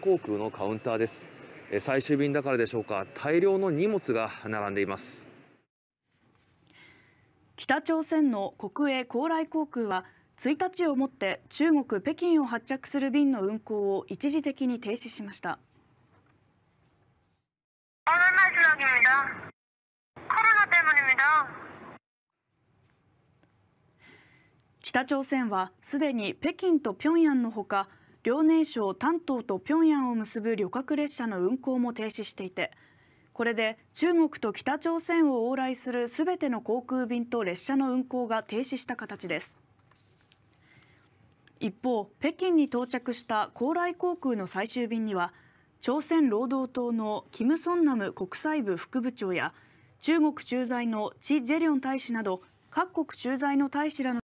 航空のカウンターです最終便だからでしょうか大量の荷物が並んでいます北朝鮮の国営高麗航空は1日をもって中国北京を発着する便の運航を一時的に停止しました北朝鮮はすでに北京と平壌のほか遼寧省丹東と平壌を結ぶ旅客列車の運行も停止していてこれで中国と北朝鮮を往来するすべての航空便と列車の運行が停止した形です一方北京に到着した高麗航空の最終便には朝鮮労働党のキム・ソンナム国際部副部長や中国駐在のチ・ジェリョン大使など各国駐在の大使らの